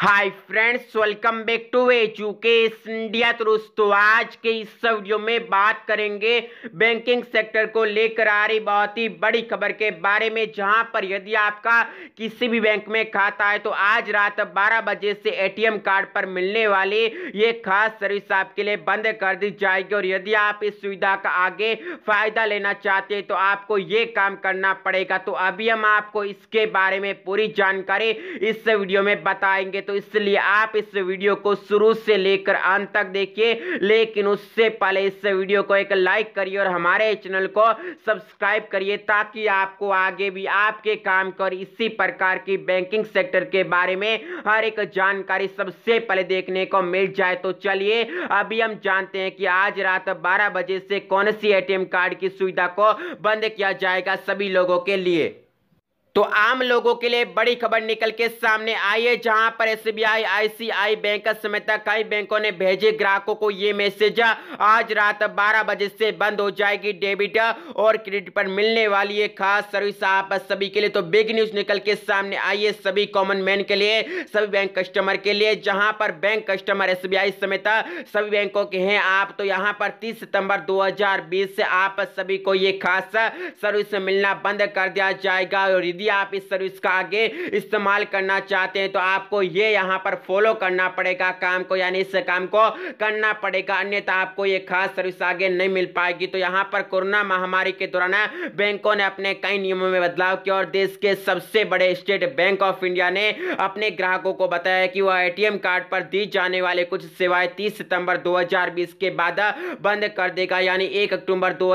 hi friends welcome back to एचूके India तो दोस्तों आज के इस वीडियो में बात करेंगे बैंकिंग सेक्टर को लेकर आ रही बहुत ही बड़ी खबर के बारे में जहां पर यदि आपका किसी भी बैंक में खाता है तो आज रात 12 बजे से एटीएम कार्ड पर मिलने वाली ये खास सर्विस आपके लिए बंद कर दी जाएगी और यदि आप इस सुविधा का आगे फायदा लेना चाहते हैं तो आपको ये काम करना पड़ेगा तो अभी हम आपको इसके बारे में पूरी जानकारी इस वीडियो में बताएंगे तो इसलिए आप इस वीडियो को शुरू से लेकर अंत तक देखिए लेकिन उससे पहले इस वीडियो को एक लाइक करिए और हमारे चैनल को सब्सक्राइब करिए ताकि आपको आगे भी आपके काम कर इसी प्रकार की बैंकिंग सेक्टर के बारे में हर एक जानकारी सबसे पहले देखने को मिल जाए तो चलिए अभी हम जानते हैं कि आज रात बारह बजे से कौन सी एटीएम कार्ड की सुविधा को बंद किया जाएगा सभी लोगों के लिए तो आम लोगों के लिए बड़ी खबर निकल के सामने आई है जहां पर सी आई बैंक समेत कई बैंकों ने भेजे ग्राहकों को ये मैसेज आज रात 12 बजे से बंद हो जाएगी डेबिट और क्रेडिट पर मिलने वाली है खास सर्विस आप सभी के लिए तो बिग न्यूज निकल के सामने आई है सभी कॉमन मैन के लिए सभी बैंक कस्टमर के लिए जहां पर बैंक कस्टमर एस समेत सभी बैंकों के हैं आप तो यहाँ पर तीस सितंबर बीस से आप सभी को ये खास सर्विस मिलना बंद कर दिया जाएगा और यदि आप इस सर्विस का आगे इस्तेमाल करना चाहते हैं तो आपको ये यहाँ पर फॉलो करना पड़ेगा काम को यानी इस काम को करना पड़ेगा अन्यथा आपको ये खास सर्विस आगे नहीं मिल पाएगी तो यहाँ पर कोरोना महामारी के दौरान बैंकों ने अपने कई नियमों में बदलाव किया और देश के सबसे बड़े स्टेट बैंक ऑफ इंडिया ने अपने ग्राहकों को बताया कि वह ए कार्ड पर दी जाने वाले कुछ सेवाएं तीस सितंबर दो के बाद बंद कर देगा यानी एक अक्टूबर दो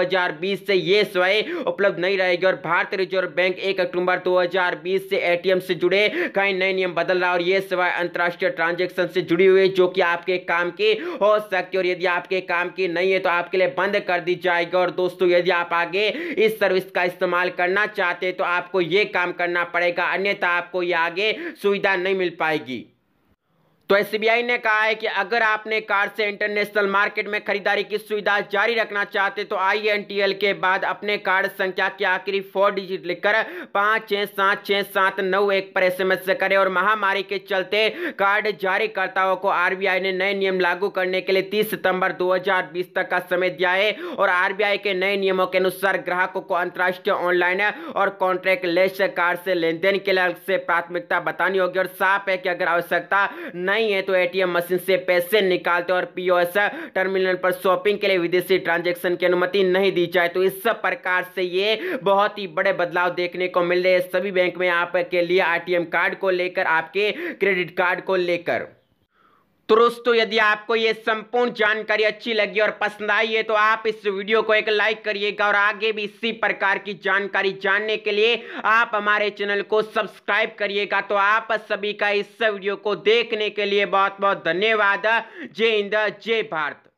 से ये सेवाएं उपलब्ध नहीं रहेगी और भारतीय रिजर्व बैंक एक अक्टूबर 2020 से एटीएम से जुड़े कई नए नियम बदल रहा है और ये सेवाएं अंतर्राष्ट्रीय ट्रांजेक्शन से जुड़ी हुई जो कि आपके काम की हो सकती है और यदि आपके काम की नहीं है तो आपके लिए बंद कर दी जाएगी और दोस्तों यदि आप आगे इस सर्विस का इस्तेमाल करना चाहते हैं तो आपको ये काम करना पड़ेगा अन्यथा आपको ये आगे सुविधा नहीं मिल पाएगी तो एसबीआई ने कहा है कि अगर आपने कार से इंटरनेशनल मार्केट में खरीदारी की सुविधा जारी रखना चाहते तो आई के बाद अपने कार्ड संख्या के आखिरी फोर डिजिट लिखकर पाँच छः सात छः सात नौ एक पर एस एम करें और महामारी के चलते कार्ड जारीकर्ताओं को आरबीआई ने नए नियम लागू करने के लिए तीस सितंबर दो तक का समय दिया है और आरबीआई के नए नियमों के अनुसार ग्राहकों को अंतर्राष्ट्रीय ऑनलाइन और कॉन्ट्रैक्ट लेस कार्ड से लेन देन के लिए से प्राथमिकता बतानी होगी और साफ है कि अगर आवश्यकता नहीं नहीं है तो एटीएम मशीन से पैसे निकालते और पीओएस टर्मिनल पर शॉपिंग के लिए विदेशी ट्रांजेक्शन की अनुमति नहीं दी जाए तो इस प्रकार से ये बहुत ही बड़े बदलाव देखने को मिल रहे हैं सभी बैंक में आपके लिए आर कार्ड को लेकर आपके क्रेडिट कार्ड को लेकर तो दोस्तों यदि आपको ये संपूर्ण जानकारी अच्छी लगी और पसंद आई है तो आप इस वीडियो को एक लाइक करिएगा और आगे भी इसी प्रकार की जानकारी जानने के लिए आप हमारे चैनल को सब्सक्राइब करिएगा तो आप सभी का इस वीडियो को देखने के लिए बहुत बहुत धन्यवाद जय हिंद जय भारत